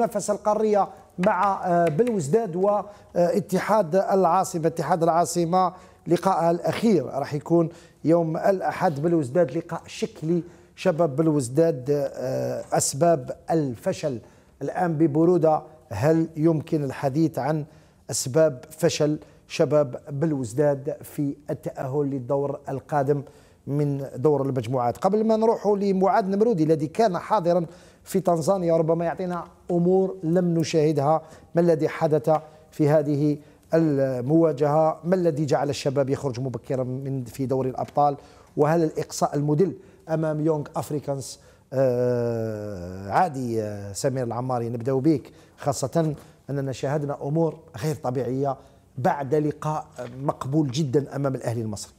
المنافسة القارية مع آه، بلوزداد واتحاد العاصمة اتحاد العاصمة لقاءها الأخير راح يكون يوم الأحد بلوزداد لقاء شكلي شباب بلوزداد آه، أسباب الفشل الآن ببرودة هل يمكن الحديث عن أسباب فشل شباب بلوزداد في التأهل للدور القادم من دور المجموعات قبل ما نروح لمعاد نمرودي الذي كان حاضرا في تنزانيا ربما يعطينا أمور لم نشاهدها ما الذي حدث في هذه المواجهة ما الذي جعل الشباب يخرج مبكرا من في دوري الأبطال وهل الإقصاء المدل أمام يونغ أفريكانز آه، عادي سمير العماري نبدا بك خاصة أننا شاهدنا أمور غير طبيعية بعد لقاء مقبول جدا أمام الأهلي المصري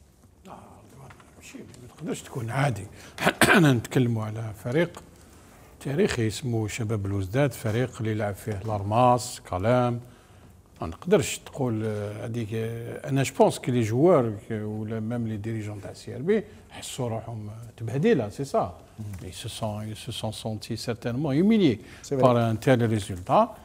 آه، ما تقدرش تكون عادي احنا نتكلموا على فريق تاريخي اسمه شباب الوزداد فريق اللي لعب فيه لارماس كلام ما نقدرش تقول آه، هذيك آه، انا جوبونس كي لي جوار ولا ميم لي ديريجون تاع سي ار بي حسوا روحهم تبهديله سي سا اي سو سون اي سو سون سونتي certainement يوميلي بار ان tel ريزولتا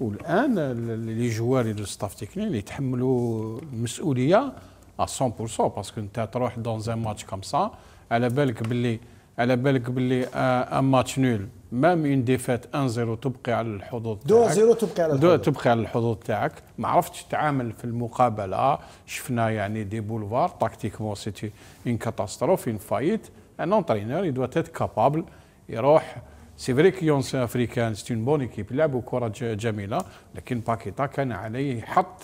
والان لي جوار الستاف تكنيك يتحملوا المسؤوليه 100% باسكو انت تروح دون ان ماتش كوم سا على بالك باللي على بالك باللي ان ماتش نول مام اون ديفات ان زيرو تبقي على الحظوظ تاعك زيرو تبقي على الحظوظ تبقي على الحظوظ تاعك ما عرفتش تتعامل في المقابله شفنا يعني دي بولفار تاكتيكمون سيتي اون كاتاستروف اون فايت ان انترينور يدوا تيت كابابل يروح سي فري كيونسي افريكان سي اون بون ايكيب لعبوا كره جميله لكن باكيتا كان عليه يحط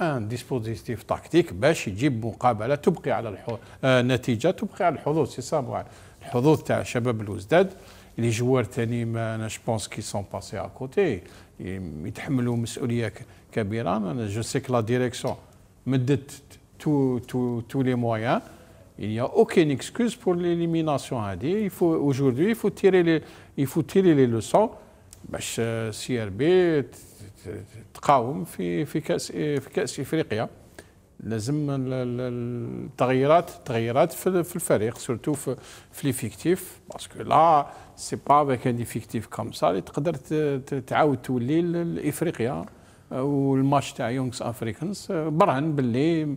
ان ديسبوزيتيف تاكتيك باش يجيب مقابله تبقي على الحظوظ آه نتيجه تبقي على الحظوظ سي الحظوظ تاع شباب الوزداد لي جوار تاني ما جو بونس كي سون باسي ا كوتي يتحملوا مسؤوليه كبيره انا جو سي كلا ديريكسيون مدت تو تو تو لي مويان il n'y a aucune excuse pour l'élimination hadi il faut aujourd'hui il faut tirer les il faut tirer les leçons باش سي ار بي تقاوم في في كاس في كاس افريقيا لازم التغييرات تغييرات في الفريق سورتو في ليفيكتيف باسكو لا سي با افيك ان ليفيكتيف كوم سا اللي تقدر تعاود تولي لافريقيا والماتش تاع يونغز افريكانز برهن باللي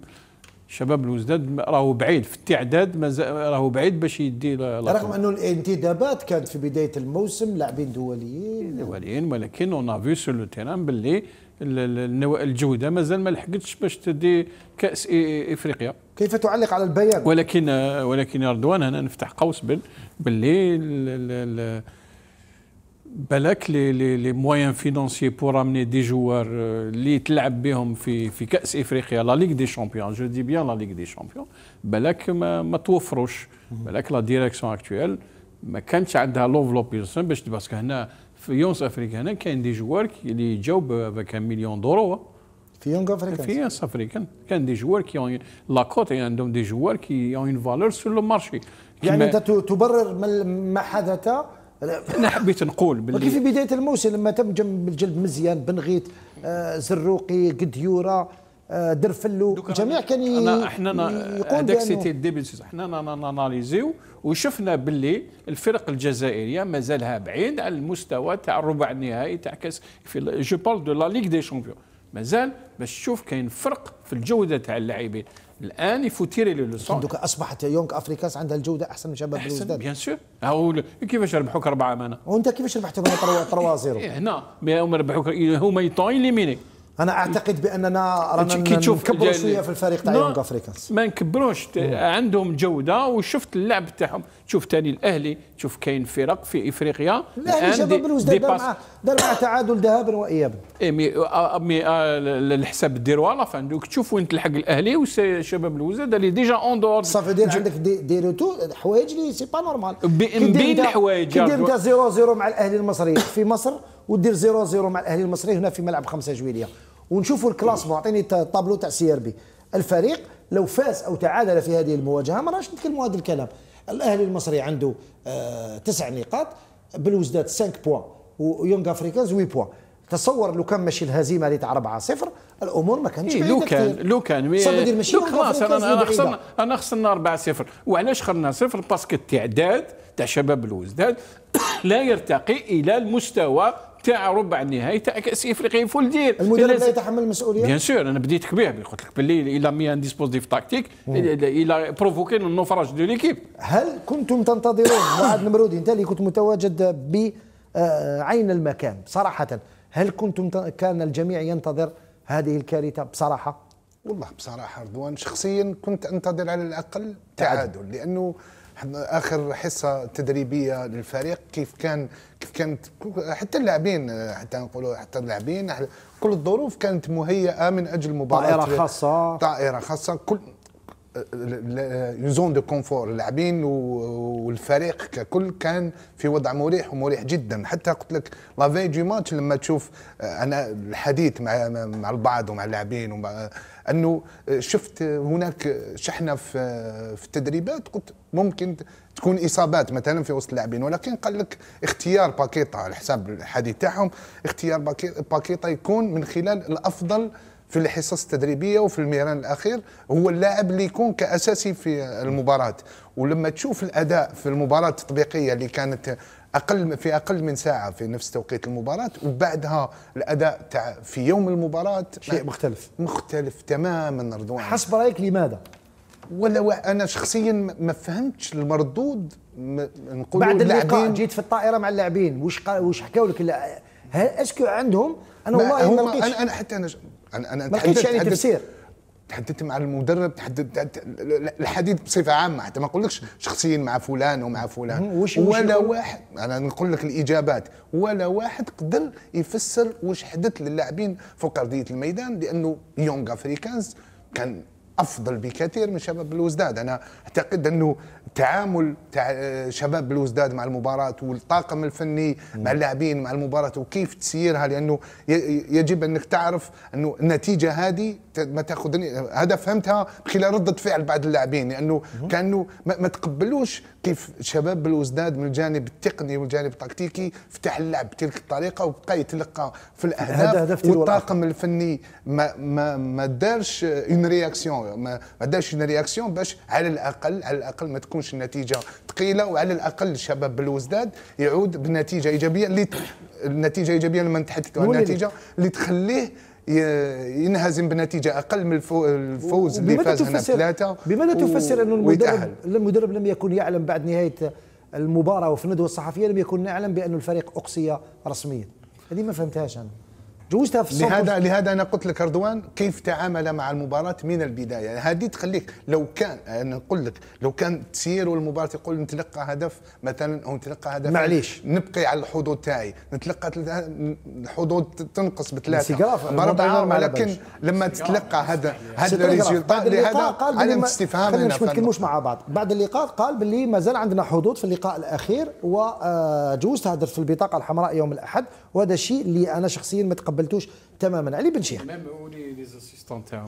شباب الوزداد راهو بعيد في التعداد راهو بعيد باش يدي رغم انه الانتدابات كانت في بدايه الموسم لاعبين دوليين دوليين ولكن اون افي سو لو تيران باللي الجوده مازال ما لحقتش باش تدي كاس افريقيا كيف تعلق على البيان ولكن ولكن يا رضوان انا نفتح قوس باللي بلاك لي لي لي موان فينانسي بور امني دي جوار اللي تلعب بهم في في كاس افريقيا لا ليغ دي شامبيون جو دي بيان لا ليغ دي شامبيون بلاك ما, ما توفروش بلاك لا ديريكسيون اكتويل ما كانتش عندها لوفلوبي باش باسكو هنا في يونس افريكا هنا كاين دي جوار اللي جاو بافيك مليون دورو في يونغ افريكان في يونغ افريكان كان دي جوار كي اون لاكوت عندهم دي جوار كي اون فالور سور لو مارشي يعني انت تبرر ما حدث انا حبيت نقول باللي في بدايه الموسم لما تم جلب مزيان بنغيت آه زروقي قديوره آه درفلو الجميع كان أنا احنا هذاك سيتي الديبي احنا ناناليزيو وشفنا باللي الفرق الجزائريه مازالها بعيد على المستوى تاع الربع النهائي تاع كاس في جو بارل دو لا ليغ دي شامبيون مازال باش تشوف كاين فرق في الجوده تاع اللاعبين الان فتيري لو لوسون دوكا اصبحت يونغ افريكاس عندها الجوده احسن من شباب الوزداد بيان سور هاو كيفاش ربحوك اربعه معنا وانت كيفاش ربحتهم 3 0 إيه، هنا هما ربحوك هما يطون ليميني انا اعتقد باننا رانا نكبروا شويه في الفريق تاع يونغ افريكانز ما نكبروش عندهم جوده وشفت اللعب تاعهم تشوف ثاني الاهلي تشوف كاين فرق في افريقيا الاهلي شباب بلوز دار مع دار تعادل ذهابا وايابا اي مي آه، آه، مي الحساب آه، ديروا لا فان دوك تشوف وين تلحق الاهلي وشباب الوزاد اللي ديجا اون دور صافي دير عندك دي, دي روتو حوايج اللي سي با نورمال بين الحوايج كي دير انت 0 0 مع الاهلي المصري في مصر ودير 0 0 مع الاهلي المصري هنا في ملعب 5 جويليه ونشوفوا الكلاسمون اعطيني الطابلو تاع سي ار بي الفريق لو فاز او تعادل في هذه المواجهه ما راش نتكلموا هذا الكلام الاهلي المصري عنده آه تسع نقاط بالوزداد 5 بوان ويونغ افريكانز 8 بوان تصور لو كان ماشي الهزيمه اللي تاع 4 0 الامور ما كانتش إيه لو كان لو كان لو كان انا خسرنا انا خسرنا 4 0 وعلاش خسرنا 0 باسكو التعداد تاع شباب الوزداد لا يرتقي الى المستوى تاع ربع النهائي تاع كاس افريقيا فول دير المدرب لا يتحمل المسؤوليه بيان سور انا بديت كبير قلت لك باللي الى مي ان ديسبوزيتيف تاكتيك الى بروفوكي النوفراج دو ليكيب هل كنتم تنتظرون معاذ نمرودي انت اللي كنت متواجد بعين آه، المكان صراحه هل كنتم كان الجميع ينتظر هذه الكارثه بصراحه؟ والله بصراحه رضوان شخصيا كنت انتظر على الاقل تعادل لانه اخر حصه تدريبيه للفريق كيف كان كيف كانت حتى اللاعبين حتى نقولوا حتى اللاعبين كل الظروف كانت مهيئه من اجل مباراه طائره خاصه طائره خاصه كل زون دو كونفور اللاعبين والفريق ككل كان في وضع مريح ومريح جدا حتى قلت لك في دو ماتش لما تشوف آه، انا الحديث مع مع البعض ومع اللاعبين ومع انه آه، شفت هناك شحنه في آه، في التدريبات قلت ممكن تكون اصابات مثلا في وسط اللاعبين ولكن قال لك اختيار باكيتا على حساب الحديث تاعهم اختيار باكيتا يكون من خلال الافضل في الحصص التدريبيه وفي الميران الاخير هو اللاعب اللي يكون كاساسي في المباراه ولما تشوف الاداء في المباراه التطبيقيه اللي كانت اقل في اقل من ساعه في نفس توقيت المباراه وبعدها الاداء تاع في يوم المباراه شيء مختلف مختلف تماما رضوان حسب رايك لماذا؟ ولا انا شخصيا ما فهمتش المردود نقول بعد اللقاء جيت في الطائره مع اللاعبين وش قا... وش حكاولك لك هل اسكو عندهم انا والله ما لقيتش انا انا حتى انا انا, أنا ما لقيتش يعني تفسير تحدثت مع المدرب تحدثت الحديث بصفه عامه حتى ما نقولكش شخصيا مع فلان ومع فلان وش ولا وش واحد انا نقول لك الاجابات ولا واحد قدر يفسر واش حدث للاعبين فوق ارضيه الميدان لانه يونغ افريكانز كان افضل بكثير من شباب بلوزداد انا اعتقد انه تعامل تع شباب بلوزداد مع المباراه والطاقم الفني مع اللاعبين مع المباراه وكيف تسيرها لانه يجب انك تعرف انه النتيجه هذه ما تاخذني هذا فهمتها خلال رده فعل بعض اللاعبين لانه كانه ما تقبلوش كيف شباب بلوزداد من الجانب التقني والجانب التكتيكي فتح اللعب بتلك الطريقه وبقى يتلقى في الاهداف والطاقم الفني ما ما ما دارش اون رياكسيون ما, ما رياكسيون باش على الاقل على الاقل ما تكونش النتيجه ثقيله وعلى الاقل الشباب بالوزداد يعود بنتيجه ايجابيه اللي النتيجه ايجابيه لما نتحدثوا عن النتيجه اللي تخليه ينهزم بنتيجه اقل من الفوز اللي فاز هنا ثلاثه بماذا تفسر انه المدرب المدرب لم يكن يعلم بعد نهايه المباراه وفي الندوه الصحفيه لم يكن يعلم بان الفريق اقصي رسميا هذه ما فهمتهاش انا جوزتها في لهذا لهذا انا قلت لك رضوان كيف تعامل مع المباراه من البدايه يعني هذه تخليك لو كان انا نقول لك لو كان تسير والمباراه يقول نتلقى هدف مثلا او نتلقى هدف معليش نبقي على الحظوظ تاعي نتلقى الحظوظ تنقص بثلاثه باربعه ولكن لما تتلقى هذا هذا الريزلتا لهذا علم استفهام خلينا ما نتكلموش مع بعض بعد اللقاء قال باللي مازال عندنا حظوظ في اللقاء الاخير وجوزتها آه، هدف في البطاقه الحمراء يوم الاحد وهذا الشيء اللي انا شخصيا متقبل قبلتوش تماما علي بن شيخ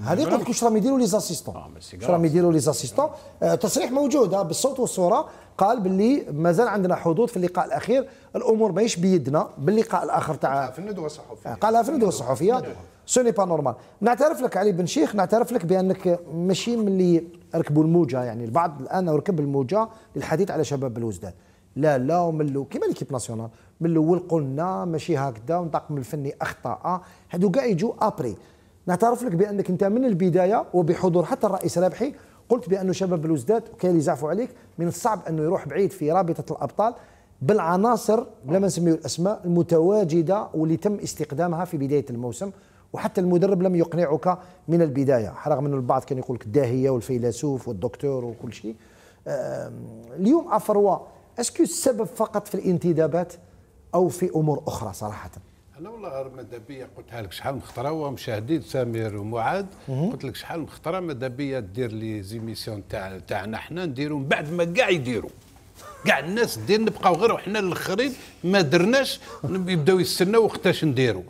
هذه قلت لكم راهم يديروا لي زاسيستون ah, راهم يديروا لي زاسيستون آه، تصريح موجود آه، بالصوت والصوره قال باللي مازال عندنا حظوظ في اللقاء الاخير الامور ماهيش بيدنا باللقاء الاخر تاع في الندوه الصحفيه آه، قالها في الندوه الصحفيه سو با نورمال نعترف لك علي بن شيخ نعترف لك بانك ماشي من اللي ركبوا الموجه يعني البعض الان ركب الموجه للحديث على شباب الوزدان لا لا ومن كيما ليكيب ناسيونال من الاول قلنا ماشي هكذا والطاقم الفني اخطاء هادو كاع يجوا ابري نعترف لك بانك انت من البدايه وبحضور حتى الرئيس رابحي قلت بانه شباب بلوزداد وكاين اللي زعفوا عليك من الصعب انه يروح بعيد في رابطه الابطال بالعناصر بلا ما نسميو الاسماء المتواجده واللي تم استخدامها في بدايه الموسم وحتى المدرب لم يقنعك من البدايه رغم انه البعض كان يقول لك الداهيه والفيلسوف والدكتور وكل شيء اليوم افروا اسكو السبب فقط في الانتدابات او في امور اخرى صراحه انا والله ماذا بيا قلتها لك شحال من خطره ومشاهدين سمير ومعاد قلت لك شحال من خطره ماذا بيا دير لي زيميسيون تاع تاعنا حنا نديرو من بعد ما كاع يديروا كاع الناس دير نبقاو غير وحنا الاخرين ما درناش يبداو يستناو وقتاش نديروا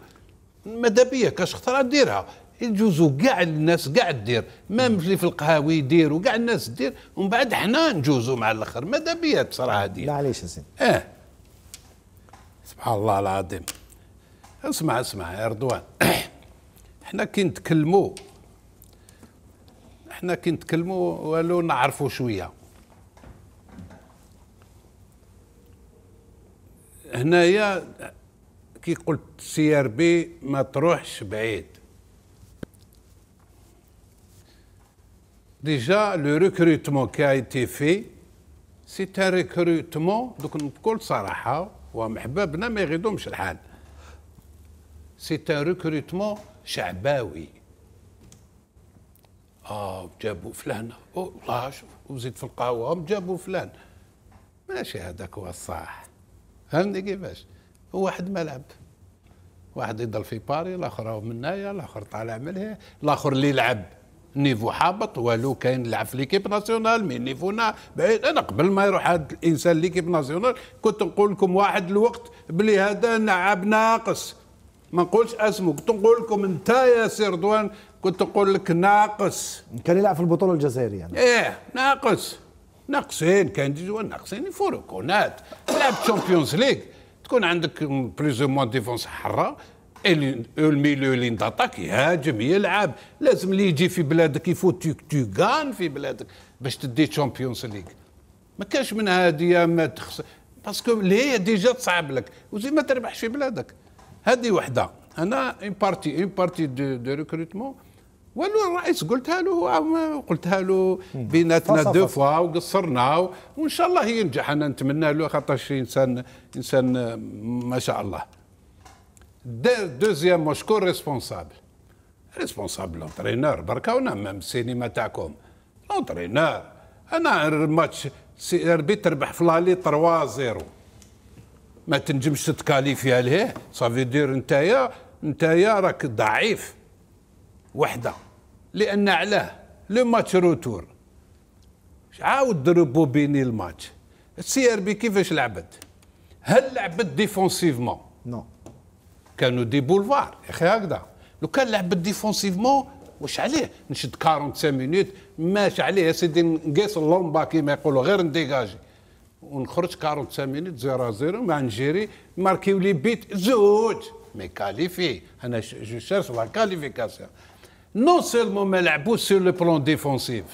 ماذا بيا كاش خطره نديرها يجوزوا كاع الناس كاع دير ما اللي في القهاوي يديروا كاع الناس دير ومن بعد حنا نجوزوا مع الاخر ماذا بيا بصراحه هذه معليش سيدي اه سبحان الله العظيم اسمع اسمع يا رضوان حنا كي نتكلموا حنا كي نتكلموا ولو نعرفوا شويه هنايا كي قلت سي ار بي ما تروحش بعيد Déjà, le recrutement qui a été fait, c'est un recrutement, donc بكل صراحة ومرحبا بنا ما يغيضهمش الحال. سي ان ريكروتمون شعباوي. اه جابوا فلان والله شوف وزيد في القهوة جابوا فلان. ماشي هذاك هو الصح. فهمني كيفاش؟ هو واحد ملعب. واحد يضل في باري، الاخر راهو من هنايا، الاخر طالع من هنا، الاخر اللي يلعب نيفو حابط والو كاين لعب في ليكيب ناسيونال مي نيفو نا بعيد انا قبل ما يروح هذا الانسان ليكيب ناسيونال كنت نقول لكم واحد الوقت بلي هذا لعب ناقص ما نقولش اسمه كنت نقول لكم انت يا سي رضوان كنت نقول لك ناقص كان يلعب في البطوله الجزائريه يعني. ايه ناقص ناقصين كان ديجوا ناقصين كونات لعب تشامبيونز ليغ تكون عندك بليز موان ديفونس حره الميليو اللي نتاتاك يهاجم يلعب لازم اللي يجي في بلادك يفوت تيغان في بلادك باش تدي تشامبيونز ليغ ما كاش من هاديه ما تخسر باسكو اللي هي ديجا تصعب لك وزي ما تربحش في بلادك هذه وحده انا اون بارتي اون بارتي دو, دو ريكروتمون والو الرئيس قلتها له قلتها له بيناتنا دو فوا وقصرنا وان شاء الله ينجح انا نتمنى له خاطر انسان انسان ما شاء الله دوزيام شكون ريسبونسابل ريسبونسابل لونترينور بركا ونا مام السينما تاعكم لونترينور انا الماتش سي ار بي تربح في لالي 3 0 ما تنجمش تتكاليفيا ليه صافي دير نتايا نتايا راك ضعيف وحده لان علاه لو ماتش روتور عاود بوبيني الماتش السي ار بي كيفاش لعبت هل لعبت ديفونسيفمون نو no. كانوا دي بولفار يا اخي هكذا لو كان لعب ديفونسيفمون واش عليه نشد 40 مينوت ماشي عليه يا سيدي نقيس اللومبا كيما يقولوا غير نديجاجي ونخرج 40 مينوت 0 0 مع نجيري ماركيو لي بيت زوج مي كاليفي انا جو شيرش لا كاليفيكاسيون نو سيلمون ما لعبوش سور لو بلون ديفونسيف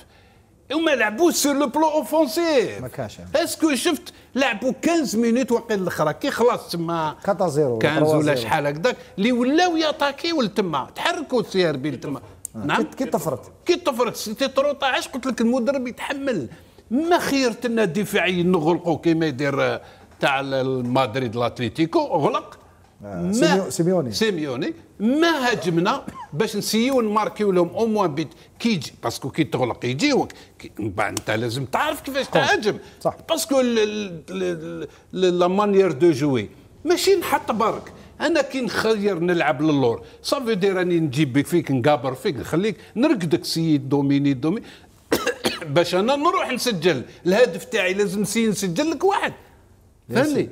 وما لعبوش سور لو بلو اوفونسيف ما كانش اسكو شفت لعبوا 15 مينوت وقيل الاخرى كي خلاص تما 4 0 15 ولا شحال هكذاك اللي ولاو ياتاكيو لتما تحركوا سي ار بي لتما آه، نعم كي طفرت كي طفرت سيتي ترو علاش قلت لك المدرب يتحمل ما خيرت لنا دفاعيا نغلقوا كيما يدير آه، تاع مدريد لاتليتيكو غلق ما سيميوني سيميوني ما هاجمنا باش نسيو نماركيو لهم او موان بيت يجي باسكو كي تغلق يجيوك من بعد انت لازم تعرف كيفاش تهاجم صح باسكو لا مانيير دو جوي ماشي نحط برك انا كي نخير نلعب للور صافي دي راني نجيب فيك نقابر فيك نخليك نرقدك سيد دوميني دومي باش انا نروح نسجل الهدف تاعي لازم سي نسجل لك واحد فهمني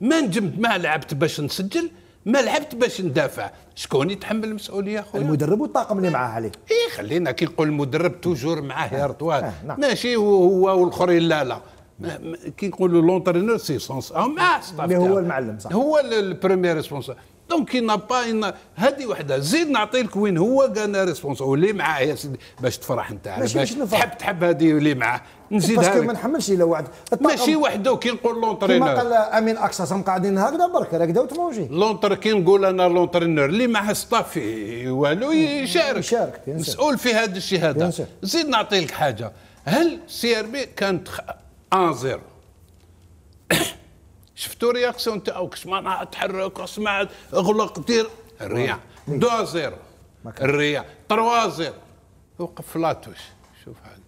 ما نجمت ما لعبت باش نسجل ما لعبت باش ندافع شكون يتحمل المسؤوليه خويا المدرب والطاقم اللي معاه عليه اي خلينا كي نقول المدرب توجور معاه آه. يا رطوان آه، نعم. ماشي هو والاخرين لا لا كي نقولوا لونترينور سي سونس او ما هو المعلم صح هو البريمير ريسبونسابل دونك كي با ان هذه وحده زيد نعطي لك وين هو قال ريسبونسو اللي معاه يا سيدي باش تفرح انت باش, باش تحب تحب هذه اللي معاه نزيدها باسكو ما نحملش الى وعد ماشي وحده كي نقول لونترينور كما قال امين اكسا هم قاعدين هكذا برك راك داوت موجي لونتر كي نقول انا لونترينور اللي معاه ستاف والو يشارك يشارك مسؤول في هذا الشيء هذا زيد نعطي لك حاجه هل سي ار بي كانت ان زيرو شفتوا رياكسيون تاعو ما تحرك اسمع اغلق دير الرياح 2 0 الرياح 3 0 وقف لاتوش شوف هذا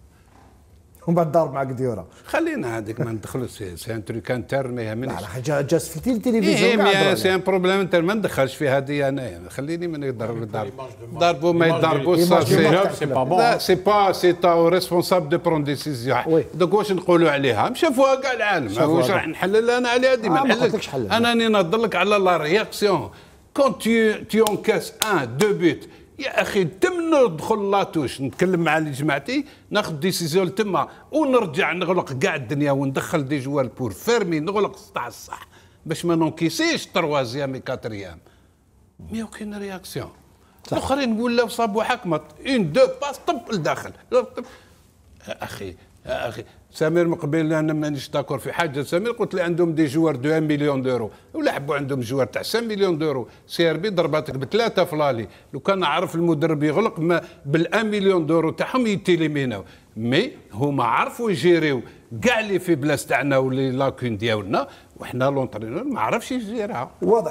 ومن بعد ضارب مع قديوره خلينا هذيك ما ندخلوش سي ان تروك انترن ما يهمنيش لا جاز في التلفزيون إيه, إيه،, إيه، سي ان بروبليم انتر ما ندخلش في هذه انا خليني من يضرب ضربوا ما يضربوا سي با بون سي با سي تا ريسبونسابل دو برون ديسيزيون دوك واش نقولوا عليها شافوها كاع العالم واش راح نحلل انا عليها آه، ديما نحلل انا راني نهضر لك على لا رياكسيون كون تي تي كاس ان دو بيت يا اخي تم ندخل لاتوش نتكلم مع اللي جماعتي ناخذ ديسيزيون تما ونرجع نغلق كاع الدنيا وندخل دي جوال بور فيرمي نغلق تاع الصح باش ما نونكيسيش تروازيام اي كاتريام مي اوكين رياكسيون الاخرين ولاو صابوا حكمت اون دو باس طب لداخل يا اخي آه، اخي سمير مقبل انا مانيش داكور في حاجه سمير قلت لي عندهم دي جوار دو مليون دورو ولا حبوا عندهم جوار تاع 5 مليون دورو سي ار بي ضرباتك بثلاثه فلالي لو كان عرف المدرب يغلق ما بال 1 مليون دورو تاعهم يتيليمينو مي هما عرفوا يجيريو كاع اللي في بلاص تاعنا واللي لاكون دياولنا وحنا لونترينور ما عرفش يجيرها واضح